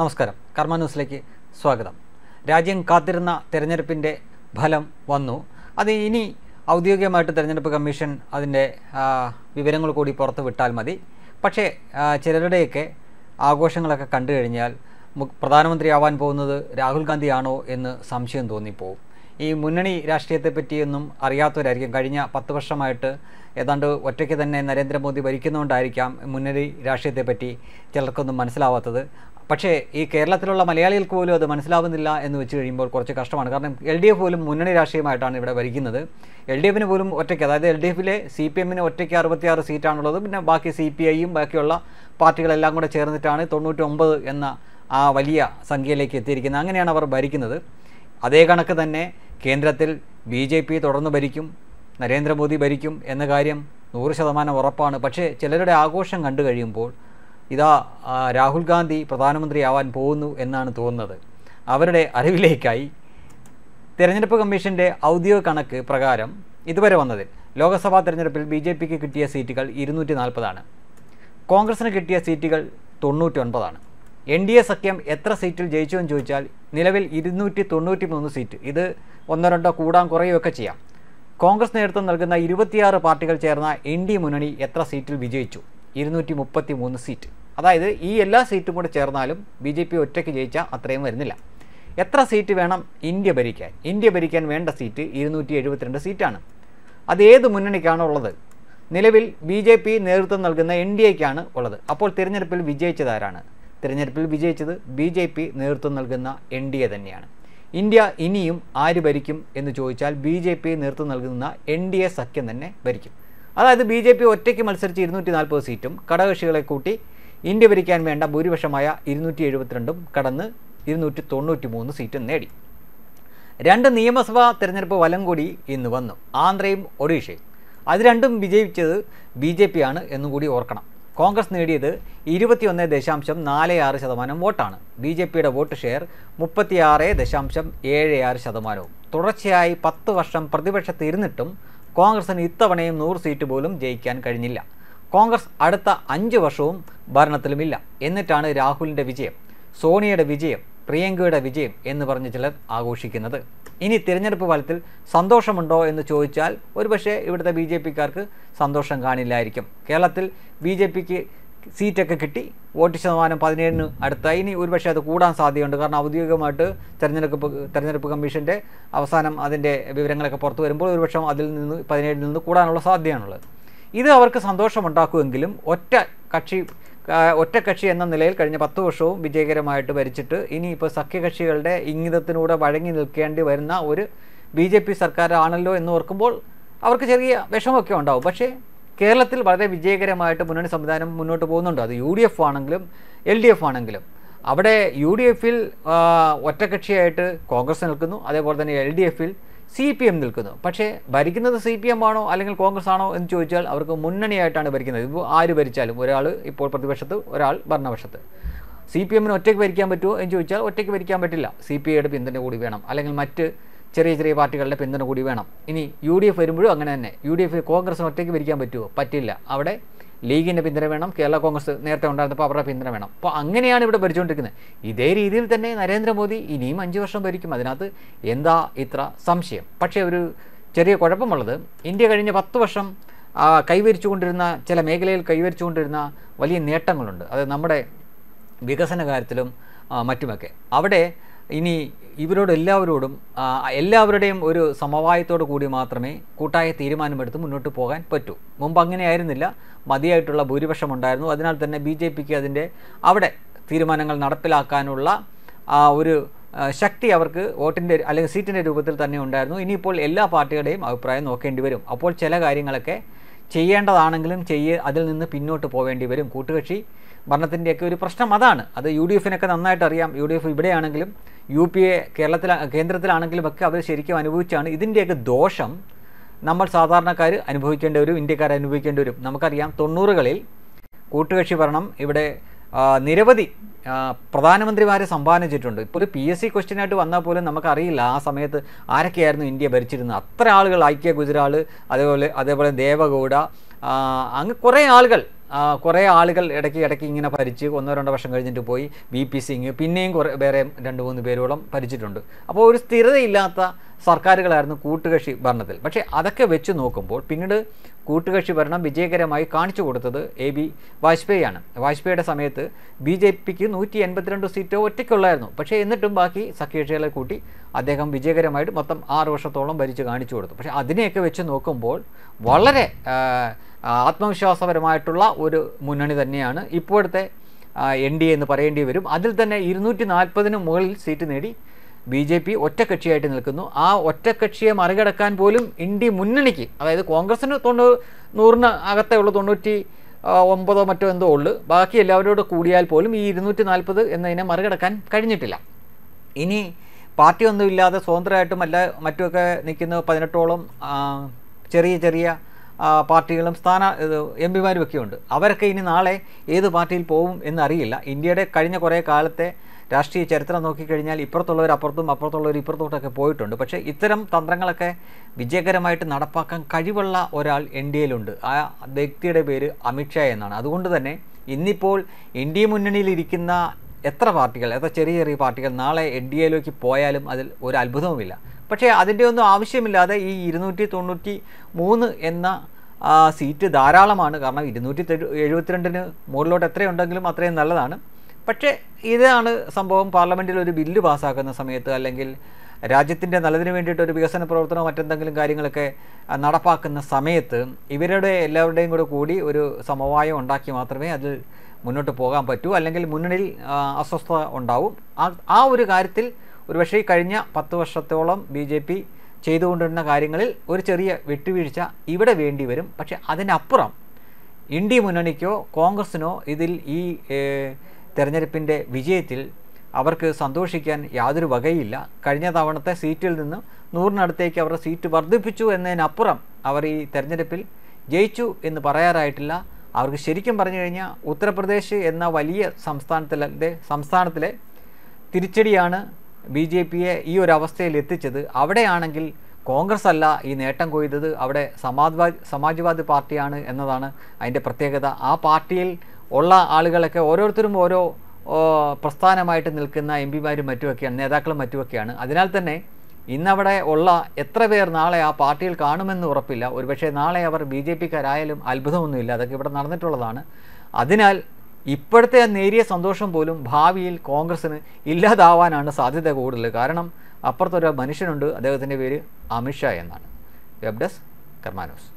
നമസ്കാരം കർമ്മ ന്യൂസിലേക്ക് സ്വാഗതം രാജ്യം കാത്തിരുന്ന തെരഞ്ഞെടുപ്പിൻ്റെ ഫലം വന്നു അത് ഇനി ഔദ്യോഗികമായിട്ട് തെരഞ്ഞെടുപ്പ് കമ്മീഷൻ അതിൻ്റെ വിവരങ്ങൾ കൂടി പുറത്ത് വിട്ടാൽ മതി പക്ഷേ ചിലരുടെയൊക്കെ ആഘോഷങ്ങളൊക്കെ കണ്ടു കഴിഞ്ഞാൽ പ്രധാനമന്ത്രിയാവാൻ പോകുന്നത് രാഹുൽ ഗാന്ധിയാണോ എന്ന് സംശയം തോന്നിപ്പോവും ഈ മുന്നണി രാഷ്ട്രീയത്തെപ്പറ്റിയൊന്നും അറിയാത്തവരായിരിക്കും കഴിഞ്ഞ പത്ത് വർഷമായിട്ട് ഏതാണ്ട് ഒറ്റയ്ക്ക് തന്നെ നരേന്ദ്രമോദി ഭരിക്കുന്നതുകൊണ്ടായിരിക്കാം മുന്നണി രാഷ്ട്രീയത്തെപ്പറ്റി ചിലർക്കൊന്നും മനസ്സിലാവാത്തത് പക്ഷേ ഈ കേരളത്തിലുള്ള മലയാളികൾക്ക് പോലും അത് മനസ്സിലാവുന്നില്ല എന്ന് വെച്ച് കഴിയുമ്പോൾ കുറച്ച് കഷ്ടമാണ് കാരണം എൽ ഡി എഫ് പോലും മുന്നണി രാഷ്ട്രീയമായിട്ടാണ് ഇവിടെ ഭരിക്കുന്നത് എൽ ഡി എഫിന് പോലും ഒറ്റയ്ക്ക് അതായത് എൽ ഡി എഫിലെ സി പി എമ്മിന് ഒറ്റയ്ക്ക് അറുപത്തിയാറ് സീറ്റാണുള്ളത് പിന്നെ ബാക്കി സി പി ഐയും ബാക്കിയുള്ള പാർട്ടികളെല്ലാം കൂടെ ചേർന്നിട്ടാണ് തൊണ്ണൂറ്റൊമ്പത് എന്ന ആ വലിയ സംഖ്യയിലേക്ക് എത്തിയിരിക്കുന്നത് അങ്ങനെയാണ് അവർ ഭരിക്കുന്നത് അതേ കണക്ക് തന്നെ കേന്ദ്രത്തിൽ ബി ജെ പി തുടർന്ന് ഭരിക്കും നരേന്ദ്രമോദി ഭരിക്കും എന്ന കാര്യം നൂറ് ശതമാനം ഉറപ്പാണ് പക്ഷേ ചിലരുടെ ആഘോഷം കണ്ടു കഴിയുമ്പോൾ ഇതാ രാഹുൽ ഗാന്ധി പ്രധാനമന്ത്രിയാവാൻ പോകുന്നു എന്നാണ് തോന്നുന്നത് അവരുടെ അറിവിലേക്കായി തിരഞ്ഞെടുപ്പ് കമ്മീഷൻ്റെ ഔദ്യോഗിക കണക്ക് പ്രകാരം ഇതുവരെ വന്നതിൽ ലോക്സഭാ തെരഞ്ഞെടുപ്പിൽ ബി ജെ പിക്ക് കിട്ടിയ സീറ്റുകൾ ഇരുന്നൂറ്റി നാൽപ്പതാണ് കോൺഗ്രസിന് കിട്ടിയ സീറ്റുകൾ തൊണ്ണൂറ്റി ഒൻപതാണ് എൻ ഡി എ സഖ്യം എത്ര സീറ്റിൽ ജയിച്ചു എന്ന് ചോദിച്ചാൽ നിലവിൽ ഇരുന്നൂറ്റി തൊണ്ണൂറ്റി മൂന്ന് സീറ്റ് ഇത് ഒന്നോ രണ്ടോ കൂടാൻ കുറയുകയൊക്കെ ചെയ്യാം കോൺഗ്രസ് നേതൃത്വം നൽകുന്ന ഇരുപത്തിയാറ് പാർട്ടികൾ ചേർന്ന എൻ ഡി മുന്നണി എത്ര സീറ്റിൽ വിജയിച്ചു ഇരുന്നൂറ്റി മുപ്പത്തി മൂന്ന് സീറ്റ് അതായത് ഈ എല്ലാ സീറ്റും കൂടെ ചേർന്നാലും ബി ജെ പി ഒറ്റയ്ക്ക് ജയിച്ചാൽ അത്രയും വരുന്നില്ല എത്ര സീറ്റ് വേണം ഇന്ത്യ ഭരിക്കാൻ ഇന്ത്യ ഭരിക്കാൻ വേണ്ട സീറ്റ് ഇരുന്നൂറ്റി എഴുപത്തിരണ്ട് സീറ്റാണ് അത് ഏത് മുന്നണിക്കാണോ ഉള്ളത് നിലവിൽ ബി ജെ പി നേതൃത്വം നൽകുന്ന എൻ ഡി എക്കാണ് ഉള്ളത് അപ്പോൾ തിരഞ്ഞെടുപ്പിൽ വിജയിച്ചതാരാണ് തിരഞ്ഞെടുപ്പിൽ വിജയിച്ചത് ബി ജെ പി നേതൃത്വം നൽകുന്ന എൻ ഡി എ തന്നെയാണ് ഇന്ത്യ ഇനിയും ആര് ഭരിക്കും എന്ന് ചോദിച്ചാൽ ബി ജെ പി നേതൃത്വം നൽകുന്ന എൻ ഡി എ സഖ്യം തന്നെ ഭരിക്കും അതായത് ബി ജെ പി ഒറ്റയ്ക്ക് മത്സരിച്ച് ഇരുന്നൂറ്റി നാൽപ്പത് സീറ്റും ഘടകകക്ഷികളെ കൂട്ടി ഇന്ത്യ ഭരിക്കാൻ വേണ്ട ഭൂരിപക്ഷമായ ഇരുന്നൂറ്റി എഴുപത്തിരണ്ടും കടന്ന് ഇരുന്നൂറ്റി തൊണ്ണൂറ്റി മൂന്ന് സീറ്റും നേടി രണ്ട് നിയമസഭാ തെരഞ്ഞെടുപ്പ് വലം കൂടി ഇന്ന് വന്നു ആന്ധ്രയും ഒഡീഷയും അത് രണ്ടും വിജയിച്ചത് ബി ജെ പി ആണ് എന്നുകൂടി ഓർക്കണം കോൺഗ്രസ് നേടിയത് ഇരുപത്തിയൊന്ന് ദശാംശം നാല് ആറ് ശതമാനം വോട്ടാണ് ബി ജെ പിയുടെ വോട്ട് ഷെയർ മുപ്പത്തിയാറ് ദശാംശം ഏഴ് ആറ് ശതമാനവും തുടർച്ചയായി പത്ത് വർഷം പ്രതിപക്ഷത്തിരുന്നിട്ടും കോൺഗ്രസിന് ഇത്തവണയും നൂറ് സീറ്റ് പോലും ജയിക്കാൻ കഴിഞ്ഞില്ല കോൺഗ്രസ് അടുത്ത അഞ്ച് വർഷവും ഭരണത്തിലുമില്ല എന്നിട്ടാണ് രാഹുലിൻ്റെ വിജയം സോണിയയുടെ വിജയം പ്രിയങ്കയുടെ വിജയം എന്ന് പറഞ്ഞ് ചിലർ ആഘോഷിക്കുന്നത് ഇനി തിരഞ്ഞെടുപ്പ് ഫലത്തിൽ സന്തോഷമുണ്ടോ എന്ന് ചോദിച്ചാൽ ഒരുപക്ഷേ ഇവിടുത്തെ ബി ജെ പിക്കാർക്ക് സന്തോഷം കാണില്ലായിരിക്കും കേരളത്തിൽ ബി ജെ പിക്ക് സീറ്റൊക്കെ കിട്ടി വോട്ട് ശതമാനം പതിനേഴിന് അടുത്തായി ഇനി ഒരുപക്ഷെ അത് കൂടാൻ സാധ്യതയുണ്ട് കാരണം ഔദ്യോഗികമായിട്ട് തെരഞ്ഞെടുപ്പ് തെരഞ്ഞെടുപ്പ് കമ്മീഷൻ്റെ അവസാനം അതിൻ്റെ വിവരങ്ങളൊക്കെ പുറത്തു വരുമ്പോൾ ഒരുപക്ഷം അതിൽ നിന്ന് പതിനേഴിൽ നിന്ന് കൂടാനുള്ള സാധ്യതയാണുള്ളത് ഇത് അവർക്ക് സന്തോഷമുണ്ടാക്കുമെങ്കിലും ഒറ്റ കക്ഷി ഒറ്റക്കക്ഷി എന്ന നിലയിൽ കഴിഞ്ഞ പത്ത് വർഷവും വിജയകരമായിട്ട് ഭരിച്ചിട്ട് ഇനിയിപ്പോൾ സഖ്യകക്ഷികളുടെ ഇംഗിതത്തിനൂടെ വഴങ്ങി നിൽക്കേണ്ടി വരുന്ന ഒരു ബി ജെ പി സർക്കാരാണല്ലോ എന്ന് ഓർക്കുമ്പോൾ അവർക്ക് ചെറിയ വിഷമമൊക്കെ ഉണ്ടാവും പക്ഷേ കേരളത്തിൽ വളരെ വിജയകരമായിട്ട് മുന്നണി സംവിധാനം മുന്നോട്ട് പോകുന്നുണ്ട് അത് യു ഡി എഫ് ആണെങ്കിലും എൽ ഡി എഫ് ആണെങ്കിലും അവിടെ യു ഡി എഫിൽ ഒറ്റക്കക്ഷിയായിട്ട് കോൺഗ്രസ് നിൽക്കുന്നു അതേപോലെ തന്നെ എൽ ഡി എഫിൽ സി പി എം നിൽക്കുന്നു പക്ഷേ ഭരിക്കുന്നത് സി പി എം ആണോ അല്ലെങ്കിൽ കോൺഗ്രസ് ആണോ എന്ന് ചോദിച്ചാൽ അവർക്ക് മുന്നണിയായിട്ടാണ് ഭരിക്കുന്നത് ഇപ്പോൾ ആര് ഭരിച്ചാലും ഒരാൾ ഇപ്പോൾ പ്രതിപക്ഷത്ത് ഒരാൾ ഭരണപക്ഷത്ത് സി പി എമ്മിന് ഒറ്റയ്ക്ക് ഭരിക്കാൻ പറ്റുമോ എന്ന് ചോദിച്ചാൽ ഒറ്റയ്ക്ക് ഭരിക്കാൻ പറ്റില്ല സി പി ഐയുടെ പിന്തുണ കൂടി വേണം അല്ലെങ്കിൽ മറ്റ് ചെറിയ ചെറിയ പാർട്ടികളുടെ പിന്തുണ കൂടി വേണം ഇനി യു ഡി എഫ് വരുമ്പോഴും അങ്ങനെ തന്നെ യു ഡി എഫ് കോൺഗ്രസ് ഒറ്റയ്ക്ക് ഭരിക്കാൻ പറ്റുമോ പറ്റില്ല അവിടെ ലീഗിൻ്റെ പിന്തുണ വേണം കേരള കോൺഗ്രസ് നേരത്തെ ഉണ്ടായിരുന്നപ്പോൾ അവരുടെ പിന്തുണ വേണം അപ്പോൾ അങ്ങനെയാണ് ഇവിടെ ഭരിച്ചുകൊണ്ടിരിക്കുന്നത് ഇതേ രീതിയിൽ തന്നെ നരേന്ദ്രമോദി ഇനിയും അഞ്ച് വർഷം ഭരിക്കും അതിനകത്ത് എന്താ ഇത്ര സംശയം പക്ഷേ ഒരു ചെറിയ കുഴപ്പമുള്ളത് ഇന്ത്യ കഴിഞ്ഞ പത്ത് വർഷം കൈവരിച്ചുകൊണ്ടിരുന്ന ചില മേഖലയിൽ കൈവരിച്ചുകൊണ്ടിരുന്ന വലിയ നേട്ടങ്ങളുണ്ട് അത് നമ്മുടെ വികസന കാര്യത്തിലും മറ്റുമൊക്കെ അവിടെ ഇനി എല്ലാവരോടും എല്ലാവരുടെയും ഒരു സമവായത്തോടു കൂടി മാത്രമേ കൂട്ടായ തീരുമാനമെടുത്ത് മുന്നോട്ട് പോകാൻ പറ്റൂ മുമ്പ് അങ്ങനെയായിരുന്നില്ല മതിയായിട്ടുള്ള ഭൂരിപക്ഷം ഉണ്ടായിരുന്നു അതിനാൽ തന്നെ ബി ജെ പിക്ക് അതിൻ്റെ അവിടെ തീരുമാനങ്ങൾ നടപ്പിലാക്കാനുള്ള ഒരു ശക്തി അവർക്ക് വോട്ടിൻ്റെ അല്ലെങ്കിൽ സീറ്റിൻ്റെ രൂപത്തിൽ തന്നെ ഉണ്ടായിരുന്നു ഇനിയിപ്പോൾ എല്ലാ പാർട്ടികളുടെയും അഭിപ്രായം നോക്കേണ്ടി വരും അപ്പോൾ ചില കാര്യങ്ങളൊക്കെ ചെയ്യേണ്ടതാണെങ്കിലും ചെയ്യ് അതിൽ നിന്ന് പിന്നോട്ട് പോവേണ്ടി വരും കൂട്ടുകക്ഷി ഭരണത്തിൻ്റെയൊക്കെ ഒരു പ്രശ്നം അതാണ് അത് യു ഡി എഫിനൊക്കെ നന്നായിട്ട് അറിയാം യു ഡി എഫ് ഇവിടെയാണെങ്കിലും യു പി എ കേരളത്തിൽ കേന്ദ്രത്തിലാണെങ്കിലും ഒക്കെ അവർ ശരിക്കും അനുഭവിച്ചാണ് ഇതിൻ്റെയൊക്കെ ദോഷം നമ്മൾ സാധാരണക്കാർ അനുഭവിക്കേണ്ടി വരും ഇന്ത്യക്കാർ അനുഭവിക്കേണ്ടി വരും നമുക്കറിയാം തൊണ്ണൂറുകളിൽ കൂട്ടുകക്ഷി ഭരണം ഇവിടെ നിരവധി പ്രധാനമന്ത്രിമാരെ സമ്പാദിച്ചിട്ടുണ്ട് ഇപ്പോൾ ഒരു പി എസ് സി ക്വസ്റ്റ്യനായിട്ട് വന്നാൽ പോലും നമുക്കറിയില്ല ആ സമയത്ത് ആരൊക്കെയായിരുന്നു ഇന്ത്യ ഭരിച്ചിരുന്നത് അത്ര ആളുകൾ ഐക്യ ഗുജറാൾ അതേപോലെ അതേപോലെ ദേവഗൗഡ അങ്ങ് കുറേ ആളുകൾ കുറേ ആളുകൾ ഇടയ്ക്ക് ഇടയ്ക്ക് ഇങ്ങനെ ഭരിച്ച് ഒന്നോ രണ്ടോ വർഷം കഴിഞ്ഞിട്ട് പോയി ബി പി സിംഗ് പിന്നെയും കുറേ വേറെ രണ്ട് മൂന്ന് പേരോളം ഭരിച്ചിട്ടുണ്ട് അപ്പോൾ ഒരു സ്ഥിരതയില്ലാത്ത സർക്കാരുകളായിരുന്നു കൂട്ടുകക്ഷി ഭരണത്തിൽ പക്ഷേ അതൊക്കെ വെച്ച് നോക്കുമ്പോൾ പിന്നീട് കൂട്ടുകക്ഷി ഭരണം വിജയകരമായി കാണിച്ചു കൊടുത്തത് എ ബി വാജ്പേയിയാണ് വാജ്പേയിയുടെ സമയത്ത് ബി ജെ പിക്ക് നൂറ്റി എൺപത്തിരണ്ട് സീറ്റോ ഒറ്റയ്ക്കുള്ളായിരുന്നു പക്ഷേ എന്നിട്ടും ബാക്കി സഖ്യകക്ഷികളെ കൂട്ടി അദ്ദേഹം വിജയകരമായിട്ട് മൊത്തം ആറ് വർഷത്തോളം ഭരിച്ച് കാണിച്ചു കൊടുത്തു പക്ഷേ അതിനെയൊക്കെ വെച്ച് നോക്കുമ്പോൾ വളരെ ആത്മവിശ്വാസപരമായിട്ടുള്ള ഒരു മുന്നണി തന്നെയാണ് ഇപ്പോഴത്തെ എൻ ഡി എ എന്ന് പറയേണ്ടി വരും അതിൽ തന്നെ ഇരുന്നൂറ്റി നാൽപ്പതിന് മുകളിൽ സീറ്റ് നേടി ബി ജെ പി ഒറ്റക്കക്ഷിയായിട്ട് നിൽക്കുന്നു ആ ഒറ്റക്കക്ഷിയെ മറികടക്കാൻ പോലും ഇന്ത്യ മുന്നണിക്ക് അതായത് കോൺഗ്രസിന് തൊണ്ണൂറ് നൂറിന് അകത്തേ ഉള്ളൂ തൊണ്ണൂറ്റി ഒമ്പതോ മറ്റോ എന്തോ ഉള്ളു ബാക്കി എല്ലാവരോട് കൂടിയാൽ പോലും ഈ ഇരുന്നൂറ്റി നാൽപ്പത് എന്നതിനെ മറികടക്കാൻ കഴിഞ്ഞിട്ടില്ല ഇനി പാർട്ടി ഒന്നുമില്ലാതെ സ്വതന്ത്രമായിട്ടും അല്ല മറ്റുമൊക്കെ നിൽക്കുന്ന പതിനെട്ടോളം ചെറിയ ചെറിയ പാർട്ടികളും സ്ഥാന എം പിമാരും ഒക്കെ ഉണ്ട് അവരൊക്കെ ഇനി നാളെ ഏത് പാർട്ടിയിൽ പോകും എന്നറിയില്ല ഇന്ത്യയുടെ കഴിഞ്ഞ കുറേ കാലത്തെ രാഷ്ട്രീയ ചരിത്രം നോക്കിക്കഴിഞ്ഞാൽ ഇപ്പുറത്തുള്ളവർ അപ്പുറത്തും അപ്പുറത്തുള്ളവർ ഇപ്പുറത്തോട്ടൊക്കെ പോയിട്ടുണ്ട് പക്ഷേ ഇത്തരം തന്ത്രങ്ങളൊക്കെ വിജയകരമായിട്ട് നടപ്പാക്കാൻ കഴിവുള്ള ഒരാൾ എൻ ഡി എയിലുണ്ട് ആ വ്യക്തിയുടെ പേര് അമിത്ഷാ എന്നാണ് അതുകൊണ്ട് തന്നെ ഇന്നിപ്പോൾ ഇന്ത്യ മുന്നണിയിലിരിക്കുന്ന എത്ര പാർട്ടികൾ എത്ര ചെറിയ ചെറിയ പാർട്ടികൾ നാളെ എൻ ഡി എയിലേക്ക് പോയാലും അതിൽ ഒരു അത്ഭുതവുമില്ല പക്ഷേ അതിൻ്റെ ഒന്നും ആവശ്യമില്ലാതെ ഈ ഇരുന്നൂറ്റി തൊണ്ണൂറ്റി മൂന്ന് എന്ന സീറ്റ് ധാരാളമാണ് കാരണം ഇരുന്നൂറ്റി എഴുപത്തിരണ്ടിന് മുകളിലോട്ട് എത്രയുണ്ടെങ്കിലും അത്രയും നല്ലതാണ് പക്ഷേ ഇതാണ് സംഭവം പാർലമെൻറ്റിൽ ഒരു ബില്ല് പാസ്സാക്കുന്ന സമയത്ത് അല്ലെങ്കിൽ രാജ്യത്തിൻ്റെ നല്ലതിന് വേണ്ടിയിട്ട് ഒരു വികസന പ്രവർത്തനമോ മറ്റെന്തെങ്കിലും കാര്യങ്ങളൊക്കെ നടപ്പാക്കുന്ന സമയത്ത് ഇവരുടെ എല്ലാവരുടെയും കൂടെ കൂടി ഒരു സമവായം ഉണ്ടാക്കി മാത്രമേ അതിൽ മുന്നോട്ട് പോകാൻ പറ്റൂ അല്ലെങ്കിൽ മുന്നണിയിൽ അസ്വസ്ഥത ഉണ്ടാവും ആ ഒരു കാര്യത്തിൽ ഒരുപക്ഷെ കഴിഞ്ഞ പത്ത് വർഷത്തോളം ബി ജെ പി ചെയ്തുകൊണ്ടിരുന്ന കാര്യങ്ങളിൽ ഒരു ചെറിയ വിട്ടുവീഴ്ച ഇവിടെ വേണ്ടി വരും പക്ഷേ അതിനപ്പുറം ഇന്ത്യ മുന്നണിക്കോ കോൺഗ്രസിനോ ഇതിൽ ഈ തെരഞ്ഞെടുപ്പിൻ്റെ വിജയത്തിൽ അവർക്ക് സന്തോഷിക്കാൻ യാതൊരു വകയില്ല കഴിഞ്ഞ തവണത്തെ സീറ്റിൽ നിന്ന് നൂറിനടുത്തേക്ക് അവരുടെ സീറ്റ് വർദ്ധിപ്പിച്ചു എന്നതിനപ്പുറം അവർ ഈ തെരഞ്ഞെടുപ്പിൽ ജയിച്ചു എന്ന് പറയാറായിട്ടില്ല അവർക്ക് ശരിക്കും പറഞ്ഞു കഴിഞ്ഞാൽ ഉത്തർപ്രദേശ് എന്ന വലിയ സംസ്ഥാനത്തിലെ സംസ്ഥാനത്തിലെ തിരിച്ചടിയാണ് ബി ജെ പിയെ ഈ ഒരു അവസ്ഥയിൽ എത്തിച്ചത് അവിടെയാണെങ്കിൽ കോൺഗ്രസ് അല്ല ഈ നേട്ടം കൊയ്തത് അവിടെ സമാജ്വാദി സമാജ്വാദി പാർട്ടിയാണ് എന്നതാണ് അതിൻ്റെ പ്രത്യേകത ആ പാർട്ടിയിൽ ഉള്ള ആളുകളൊക്കെ ഓരോരുത്തരും ഓരോ പ്രസ്ഥാനമായിട്ട് നിൽക്കുന്ന എം പിമാരും മറ്റുമൊക്കെയാണ് നേതാക്കളും മറ്റുമൊക്കെയാണ് അതിനാൽ തന്നെ ഇന്നവിടെ ഉള്ള എത്ര പേർ നാളെ ആ പാർട്ടിയിൽ കാണുമെന്ന് ഉറപ്പില്ല ഒരുപക്ഷെ നാളെ അവർ ബി ജെ പിക്കാരായാലും അത്ഭുതമൊന്നുമില്ല അതൊക്കെ ഇവിടെ നടന്നിട്ടുള്ളതാണ് അതിനാൽ ഇപ്പോഴത്തെ ആ നേരിയ സന്തോഷം പോലും ഭാവിയിൽ കോൺഗ്രസ്സിന് ഇല്ലാതാവാനാണ് സാധ്യത കൂടുതൽ കാരണം അപ്പുറത്തൊരു മനുഷ്യനുണ്ട് അദ്ദേഹത്തിൻ്റെ പേര് അമിത്ഷാ എന്നാണ് വെബ് ഡെസ്ക് കർമാനോസ്